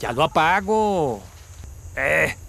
Já lo apago. É.